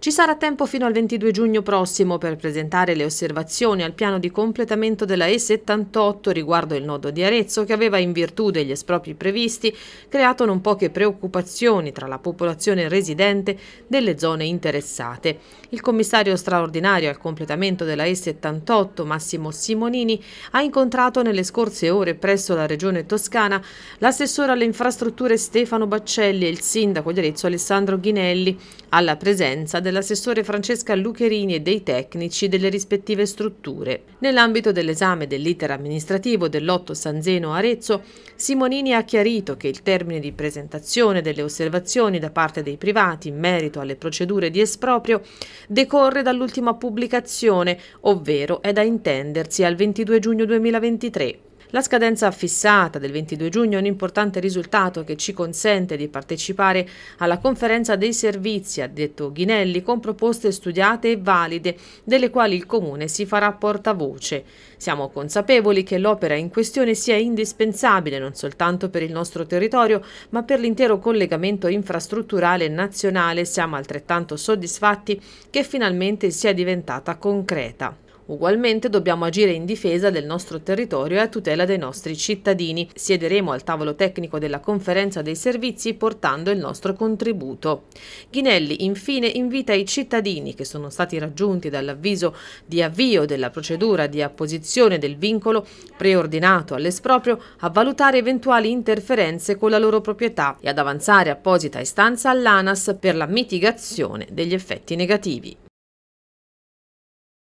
Ci sarà tempo fino al 22 giugno prossimo per presentare le osservazioni al piano di completamento della E78 riguardo il nodo di Arezzo che aveva in virtù degli espropri previsti creato non poche preoccupazioni tra la popolazione residente delle zone interessate. Il commissario straordinario al completamento della E78 Massimo Simonini ha incontrato nelle scorse ore presso la regione toscana l'assessore alle infrastrutture Stefano Baccelli e il sindaco di Arezzo Alessandro Ghinelli alla presenza dell'assessore Francesca Lucherini e dei tecnici delle rispettive strutture. Nell'ambito dell'esame dell'iter amministrativo dell'Otto Sanzeno Arezzo, Simonini ha chiarito che il termine di presentazione delle osservazioni da parte dei privati in merito alle procedure di esproprio decorre dall'ultima pubblicazione, ovvero è da intendersi al 22 giugno 2023. La scadenza fissata del 22 giugno è un importante risultato che ci consente di partecipare alla conferenza dei servizi, ha detto Ghinelli, con proposte studiate e valide, delle quali il Comune si farà portavoce. Siamo consapevoli che l'opera in questione sia indispensabile non soltanto per il nostro territorio, ma per l'intero collegamento infrastrutturale nazionale. Siamo altrettanto soddisfatti che finalmente sia diventata concreta. Ugualmente dobbiamo agire in difesa del nostro territorio e a tutela dei nostri cittadini. Siederemo al tavolo tecnico della conferenza dei servizi portando il nostro contributo. Ghinelli infine invita i cittadini che sono stati raggiunti dall'avviso di avvio della procedura di apposizione del vincolo preordinato all'esproprio a valutare eventuali interferenze con la loro proprietà e ad avanzare apposita istanza all'ANAS per la mitigazione degli effetti negativi.